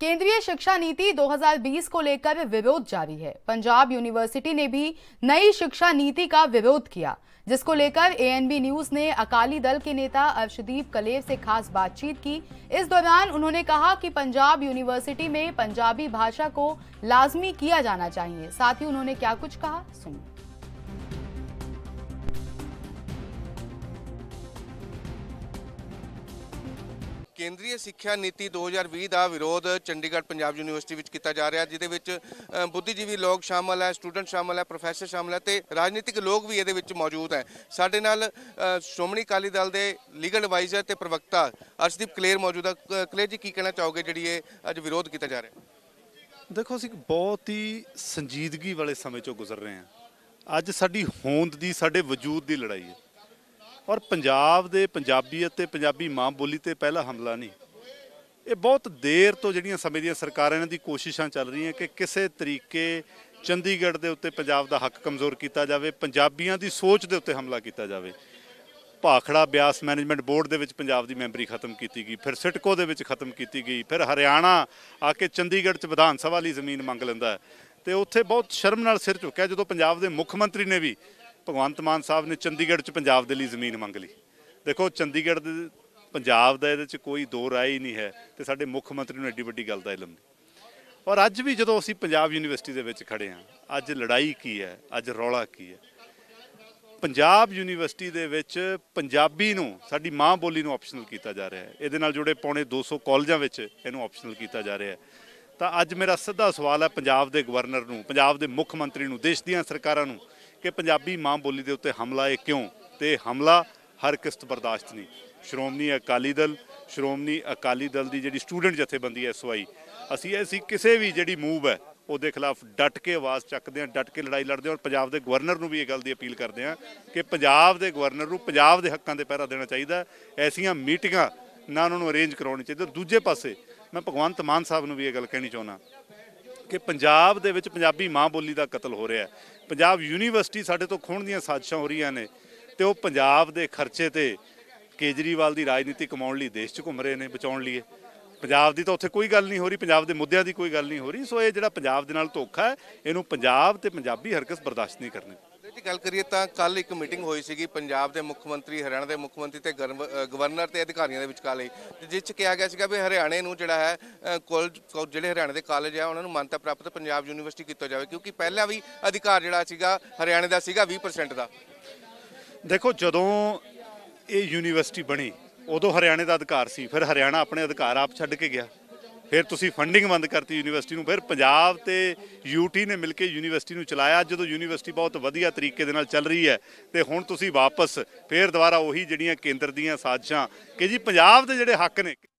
केंद्रीय शिक्षा नीति 2020 को लेकर विरोध जारी है पंजाब यूनिवर्सिटी ने भी नई शिक्षा नीति का विरोध किया जिसको लेकर एएनबी न्यूज ने अकाली दल के नेता अर्शदीप कलेव से खास बातचीत की इस दौरान उन्होंने कहा कि पंजाब यूनिवर्सिटी में पंजाबी भाषा को लाजमी किया जाना चाहिए साथ ही उन्होंने क्या कुछ कहा सुनिए ਕੇਂਦਰੀ ਸਿੱਖਿਆ ਨੀਤੀ 2020 ਦਾ ਵਿਰੋਧ ਚੰਡੀਗੜ੍ਹ ਪੰਜਾਬ ਯੂਨੀਵਰਸਿਟੀ ਵਿੱਚ ਕੀਤਾ ਜਾ ਰਿਹਾ ਜਿਹਦੇ ਵਿੱਚ ਬੁੱਧੀਜੀਵੀ ਲੋਕ ਸ਼ਾਮਲ ਹੈ ਸਟੂਡੈਂਟ ਸ਼ਾਮਲ ਹੈ ਪ੍ਰੋਫੈਸਰ ਸ਼ਾਮਲ ਹੈ ਤੇ ਰਾਜਨੀਤਿਕ ਲੋਕ ਵੀ ਇਹਦੇ ਵਿੱਚ ਮੌਜੂਦ ਹੈ ਸਾਡੇ ਨਾਲ ਸ਼੍ਰੋਮਣੀ ਅਕਾਲੀ ਦਲ ਦੇ ਲੀਗਲ ਐਡਵਾਈਜ਼ਰ ਤੇ ਪ੍ਰਵਕਤਾ ਅਰਸ਼ਦੀਪ ਕਲੇਰ ਮੌਜੂਦ ਹੈ ਕਲੇਰ ਜੀ ਕੀ ਕਹਿਣਾ ਚਾਹੋਗੇ ਜਿਹੜੀ ਇਹ ਅੱਜ ਵਿਰੋਧ ਕੀਤਾ ਜਾ ਰਿਹਾ ਦੇਖੋ ਅਸੀਂ ਬਹੁਤ ਹੀ ਸੰਜੀਦਗੀ ਵਾਲੇ ਸਮੇਂ ਚੋਂ ਗੁਜ਼ਰ ਰਹੇ ਹਾਂ ਅੱਜ ਸਾਡੀ ਹੋਂਦ ਦੀ ਸਾਡੇ ਵਜੂਦ ਦੀ ਲੜਾਈ ਹੈ ਔਰ ਪੰਜਾਬ ਦੇ ਪੰਜਾਬੀ ਅਤੇ ਪੰਜਾਬੀ ਮਾਂ ਬੋਲੀ ਤੇ ਪਹਿਲਾ ਹਮਲਾ ਨਹੀਂ ਇਹ ਬਹੁਤ ਦੇਰ ਤੋਂ ਜਿਹੜੀਆਂ ਸਮੇਂ ਦੀਆਂ ਸਰਕਾਰਾਂ ਦੀ ਕੋਸ਼ਿਸ਼ਾਂ ਚੱਲ ਰਹੀਆਂ ਕਿ ਕਿਸੇ ਤਰੀਕੇ ਚੰਡੀਗੜ੍ਹ ਦੇ ਉੱਤੇ ਪੰਜਾਬ ਦਾ ਹੱਕ ਕਮਜ਼ੋਰ ਕੀਤਾ ਜਾਵੇ ਪੰਜਾਬੀਆਂ ਦੀ ਸੋਚ ਦੇ ਉੱਤੇ ਹਮਲਾ ਕੀਤਾ ਜਾਵੇ ਭਾਖੜਾ ਬਿਆਸ ਮੈਨੇਜਮੈਂਟ ਬੋਰਡ ਦੇ ਵਿੱਚ ਪੰਜਾਬ ਦੀ ਮੈਂਬਰੀ ਖਤਮ ਕੀਤੀ ਗਈ ਫਿਰ ਸਿਟਕੋ ਦੇ ਵਿੱਚ ਖਤਮ ਕੀਤੀ ਗਈ ਫਿਰ ਹਰਿਆਣਾ ਆ ਕੇ ਚੰਡੀਗੜ੍ਹ 'ਚ ਵਿਧਾਨ ਸਭਾ ਲਈ ਜ਼ਮੀਨ ਮੰਗ ਲੈਂਦਾ ਤੇ ਉੱਥੇ ਬਹੁਤ ਸ਼ਰਮ ਨਾਲ ਸਿਰ ਝੁਕਿਆ ਜਦੋਂ ਪੰਜਾਬ ਦੇ ਮੁੱਖ ਮੰਤਰੀ ਨੇ ਵੀ ਭਗਵੰਤ ਮਾਨ ਸਾਹਿਬ ਨੇ ਚੰਡੀਗੜ੍ਹ 'ਚ ਪੰਜਾਬ ਦੇ ਲਈ ਜ਼ਮੀਨ ਮੰਗ ਲਈ ਦੇਖੋ ਚੰਡੀਗੜ੍ਹ ਦੇ ਪੰਜਾਬ ਦਾ ਇਹਦੇ 'ਚ ਕੋਈ ਦੋ ਰਾਏ ਹੀ ਨਹੀਂ ਹੈ ਤੇ ਸਾਡੇ ਮੁੱਖ ਮੰਤਰੀ ਨੂੰ ਐਡੀ ਵੱਡੀ ਗੱਲ ਦਾ ਇਲਮ ਨਹੀਂ ਔਰ ਅੱਜ ਵੀ ਜਦੋਂ ਅਸੀਂ ਪੰਜਾਬ ਯੂਨੀਵਰਸਿਟੀ ਦੇ ਵਿੱਚ ਖੜੇ ਹਾਂ ਅੱਜ ਲੜਾਈ ਕੀ ਹੈ ਅੱਜ ਰੌਲਾ ਕੀ ਹੈ ਪੰਜਾਬ ਯੂਨੀਵਰਸਿਟੀ ਦੇ ਵਿੱਚ ਪੰਜਾਬੀ ਨੂੰ ਸਾਡੀ ਮਾਂ ਬੋਲੀ ਨੂੰ ਆਪਸ਼ਨਲ ਕੀਤਾ ਜਾ ਰਿਹਾ ਹੈ ਇਹਦੇ ਨਾਲ ਜੁੜੇ ਪੌਣੇ 200 ਕਾਲਜਾਂ ਵਿੱਚ ਇਹਨੂੰ ਆਪਸ਼ਨਲ ਕੀਤਾ ਜਾ ਰਿਹਾ ਹੈ ਤਾਂ ਅੱਜ ਮੇਰਾ ਸਿੱਧਾ ਸਵਾਲ ਹੈ ਪੰਜਾਬ ਦੇ ਗਵਰਨਰ ਨੂੰ ਪੰਜਾਬ ਦੇ ਮੁੱਖ ਮੰਤਰੀ ਨੂੰ ਦੇਸ਼ ਦੀਆਂ ਸਰਕਾਰਾਂ ਨੂੰ ਕਿ ਪੰਜਾਬੀ ਮਾਂ ਬੋਲੀ ਦੇ ਉੱਤੇ ਹਮਲਾ ਇਹ ਕਿਉਂ ਤੇ ਹਮਲਾ ਹਰ ਕਿਸਤ ਬਰਦਾਸ਼ਤ ਨਹੀਂ ਸ਼੍ਰੋਮਣੀ ਅਕਾਲੀ ਦਲ ਸ਼੍ਰੋਮਣੀ ਅਕਾਲੀ ਦਲ ਦੀ ਜਿਹੜੀ ਸਟੂਡੈਂਟ ਜਥੇਬੰਦੀ ਐ ਐਸਵਾਈ ਅਸੀਂ ਐਸੀ ਕਿਸੇ ਵੀ ਜਿਹੜੀ ਮੂਵ ਹੈ ਉਹਦੇ ਖਿਲਾਫ ਡਟ ਕੇ ਆਵਾਜ਼ ਚੱਕਦੇ ਆ ਡਟ ਕੇ ਲੜਾਈ ਲੜਦੇ ਆ ਔਰ ਪੰਜਾਬ ਦੇ ਗਵਰਨਰ ਨੂੰ ਵੀ ਇਹ ਗੱਲ ਦੀ ਅਪੀਲ ਕਰਦੇ ਆ ਕਿ ਪੰਜਾਬ ਦੇ ਗਵਰਨਰ ਨੂੰ ਪੰਜਾਬ ਦੇ ਹੱਕਾਂ ਦੇ ਪਹਿਰਾ ਦੇਣਾ ਚਾਹੀਦਾ ਐਸੀਆਂ ਮੀਟਿੰਗਾਂ ਨਾ ਉਹਨਾਂ ਨੂੰ ਅਰੇਂਜ ਕਰਾਉਣੀ ਚਾਹੀਦੀ ਦੂਜੇ ਪਾਸੇ ਮੈਂ ਭਗਵੰਤ ਮਾਨ ਸਾਹਿਬ ਨੂੰ ਵੀ ਇਹ ਗੱਲ ਕਹਿਣੀ ਚਾਹੁੰਦਾ ਕਿ ਪੰਜਾਬ ਦੇ ਵਿੱਚ ਪੰਜਾਬੀ ਮਾਂ ਬੋਲੀ ਦਾ ਕਤਲ ਹੋ ਰਿਹਾ ਹੈ ਪੰਜਾਬ ਯੂਨੀਵਰਸਿਟੀ ਸਾਡੇ ਤੋਂ ਖੋਣ ਦੀਆਂ ਸਾਜ਼ਿਸ਼ਾਂ ਹੋ ਰਹੀਆਂ ਨੇ ਤੇ ਉਹ ਪੰਜਾਬ ਦੇ ਖਰਚੇ ਤੇ ਕੇਜਰੀਵਾਲ ਦੀ ਰਾਜਨੀਤੀ ਕਮਾਉਣ ਲਈ ਦੇਸ਼ 'ਚ ਘੁੰਮ ਰਹੇ ਨੇ ਬਚਾਉਣ ਲਈ ਪੰਜਾਬ ਦੀ ਤਾਂ ਉੱਥੇ ਕੋਈ ਗੱਲ ਨਹੀਂ ਹੋ ਰਹੀ ਪੰਜਾਬ ਦੇ ਮੁੱਦਿਆਂ ਦੀ ਕੋਈ ਗੱਲ ਨਹੀਂ ਹੋ ਰਹੀ ਸੋ ਇਹ ਜਿਹੜਾ ਪੰਜਾਬ ਦੇ ਨਾਲ ਧੋਖਾ ਹੈ ਇਹਨੂੰ ਪੰਜਾਬ ਤੇ ਪੰਜਾਬੀ ਹਰਕਤ ਬਰਦਾਸ਼ਤ ਨਹੀਂ ਕਰਨੀ ਦੀ ਗੱਲ ਕਰੀਏ ਤਾਂ ਕੱਲ ਇੱਕ ਮੀਟਿੰਗ ਹੋਈ ਸੀਗੀ ਪੰਜਾਬ ਦੇ ਮੁੱਖ ਮੰਤਰੀ ਹਰਿਆਣਾ ਦੇ ਮੁੱਖ ਮੰਤਰੀ ਤੇ ਗਵਰਨਰ ਤੇ ਅਧਿਕਾਰੀਆਂ ਦੇ ਲਈ ਜਿਸ ਚ ਕਿਹਾ ਗਿਆ ਸੀਗਾ ਵੀ ਹਰਿਆਣੇ ਨੂੰ ਜਿਹੜਾ ਹੈ ਕਾਲਜ ਜਿਹੜੇ ਹਰਿਆਣੇ ਦੇ ਕਾਲਜ ਆ ਉਹਨਾਂ ਨੂੰ ਮਾਨਤਾ ਪ੍ਰਾਪਤ ਪੰਜਾਬ ਯੂਨੀਵਰਸਿਟੀ ਕੀਤਾ ਜਾਵੇ ਕਿਉਂਕਿ ਪਹਿਲਾਂ ਵੀ ਅਧਿਕਾਰ ਜਿਹੜਾ ਸੀਗਾ ਹਰਿਆਣੇ ਦਾ ਸੀਗਾ 20% ਦਾ ਦੇਖੋ ਜਦੋਂ ਇਹ ਯੂਨੀਵਰਸਿਟੀ ਬਣੀ ਉਦੋਂ ਹਰਿਆਣੇ ਦਾ ਅਧਿਕਾਰ ਸੀ ਫਿਰ ਹਰਿਆਣਾ ਆਪਣੇ ਅਧਿਕਾਰ ਆਪ ਛੱਡ ਕੇ ਗਿਆ ਫਿਰ ਤੁਸੀਂ ਫੰਡਿੰਗ ਬੰਦ ਕਰਤੀ ਯੂਨੀਵਰਸਿਟੀ ਨੂੰ ਫਿਰ ਪੰਜਾਬ ਤੇ ਯੂਟੀ ਨੇ ਮਿਲ ਕੇ ਯੂਨੀਵਰਸਿਟੀ ਨੂੰ ਚਲਾਇਆ ਜਦੋਂ ਯੂਨੀਵਰਸਿਟੀ ਬਹੁਤ ਵਧੀਆ ਤਰੀਕੇ ਦੇ ਨਾਲ ਚੱਲ ਰਹੀ ਹੈ ਤੇ ਹੁਣ ਤੁਸੀਂ ਵਾਪਸ ਫਿਰ ਦੁਬਾਰਾ ਉਹੀ ਜਿਹੜੀਆਂ ਕੇਂਦਰ ਦੀਆਂ ਸਾਜ਼ਿਸ਼ਾਂ ਕਿ ਜੀ ਪੰਜਾਬ ਦੇ ਜਿਹੜੇ ਹੱਕ ਨੇ